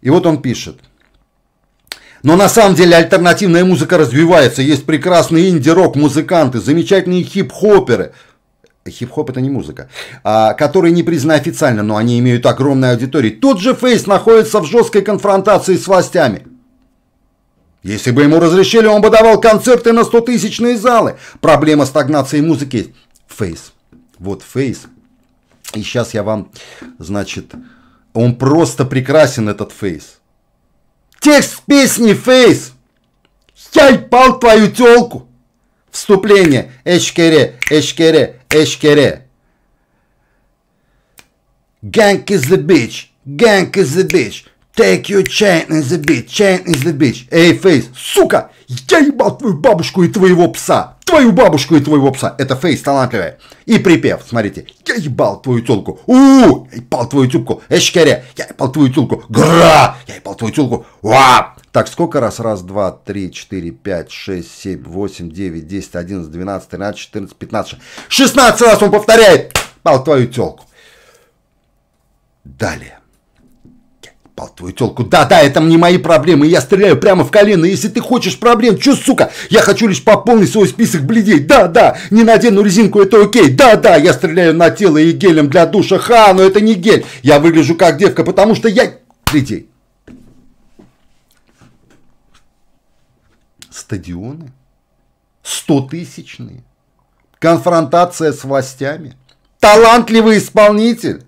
И вот он пишет. Но на самом деле альтернативная музыка развивается. Есть прекрасные инди-рок музыканты, замечательные хип-хоперы. Хип-хоп это не музыка. А, которые не признаны официально, но они имеют огромную аудиторию. Тут же Фейс находится в жесткой конфронтации с властями. Если бы ему разрешили, он бы давал концерты на 100-тысячные залы. Проблема стагнации музыки. Фейс. Вот Фейс. И сейчас я вам, значит, он просто прекрасен, этот фейс. Текст песни фейс. Я пал твою телку. Вступление. Эшкере, эшкере, эшкере. Gang is the bitch. Gang is the bitch. Take your chain is the bitch. Chain is the bitch. Эй, фейс, сука, я ебал твою бабушку и твоего пса твою бабушку и твоего пса. Это Фейс талантливая. И припев, смотрите. Я ебал твою тёлку. у Я ебал твою тюбку Эшкере. Я ебал твою тюлку. Гра. Я ебал твою тюлку. Уа. Так, сколько раз? Раз, два, три, четыре, пять, шесть, семь, восемь, девять, десять, одиннадцать, двенадцать, тринадцать, четырнадцать, пятнадцать. Шестнадцать раз он повторяет. Пал твою тёлку. Далее твою телку. Да-да, это не мои проблемы, я стреляю прямо в колено. Если ты хочешь проблем, чё, сука? Я хочу лишь пополнить свой список бледей. Да-да, не надену резинку, это окей. Да-да, я стреляю на тело и гелем для душа. Ха, но это не гель. Я выгляжу как девка, потому что я... Бледей. Стадионы? Стотысячные? Конфронтация с властями? Талантливый исполнитель?